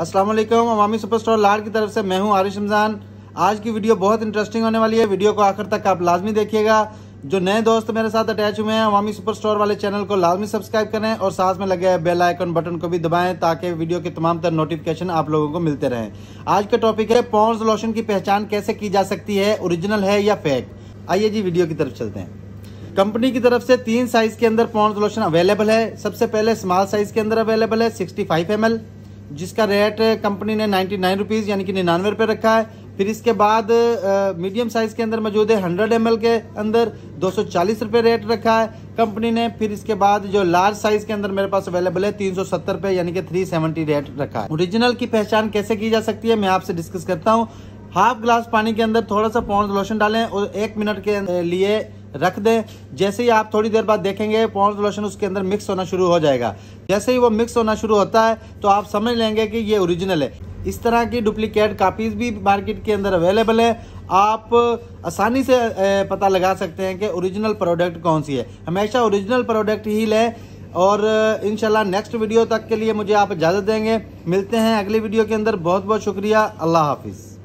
अस्सलाम वालेकुम अवामी स्टोर लाड की तरफ से मैं हूं आरिश रमज़ान आज की वीडियो बहुत इंटरेस्टिंग होने वाली है वीडियो को आखिर तक आप लाजमी देखिएगा जो नए दोस्त मेरे साथ अटैच हुए हैं अवामी सुपर स्टोर वाले चैनल को लाजमी सब्सक्राइब करें और साथ में लगे बेल आइकन बटन को भी दबाएं ताकि वीडियो के तमाम तरह नोटिफिकेशन आप लोगों को मिलते रहें आज का टॉपिक है पॉन्स लोशन की पहचान कैसे की जा सकती है ओरिजिनल है या फेक आइए जी वीडियो की तरफ चलते हैं कंपनी की तरफ से तीन साइज के अंदर पॉन्स लोशन अवेलेबल है सबसे पहले स्मॉल साइज के अंदर अवेलेबल है सिक्सटी फाइव जिसका रेट कंपनी ने नाइन्टी नाइन रुपीज़ यानी कि निन्यानवे रुपये रखा है फिर इसके बाद मीडियम साइज़ के अंदर मौजूद है हंड्रेड एम के अंदर दो सौ चालीस रेट रखा है कंपनी ने फिर इसके बाद जो लार्ज साइज के अंदर मेरे पास अवेलेबल है तीन सौ सत्तर यानी कि थ्री सेवेंटी रेट रखा है ओरिजिनल की पहचान कैसे की जा सकती है मैं आपसे डिस्कस करता हूँ हाफ ग्लास पानी के अंदर थोड़ा सा पौन लोशन डालें और एक मिनट के लिए रख दें जैसे ही आप थोड़ी देर बाद देखेंगे पॉन्स लोशन उसके अंदर मिक्स होना शुरू हो जाएगा जैसे ही वो मिक्स होना शुरू होता है तो आप समझ लेंगे कि ये ओरिजिनल है इस तरह की डुप्लीकेट कापीज़ भी मार्केट के अंदर अवेलेबल है आप आसानी से पता लगा सकते हैं कि ओरिजिनल प्रोडक्ट कौन सी है हमेशा ओरिजिनल प्रोडक्ट ही लें और इनशाला नेक्स्ट वीडियो तक के लिए मुझे आप इजाज़त देंगे मिलते हैं अगली वीडियो के अंदर बहुत बहुत शुक्रिया अल्लाह हाफिज़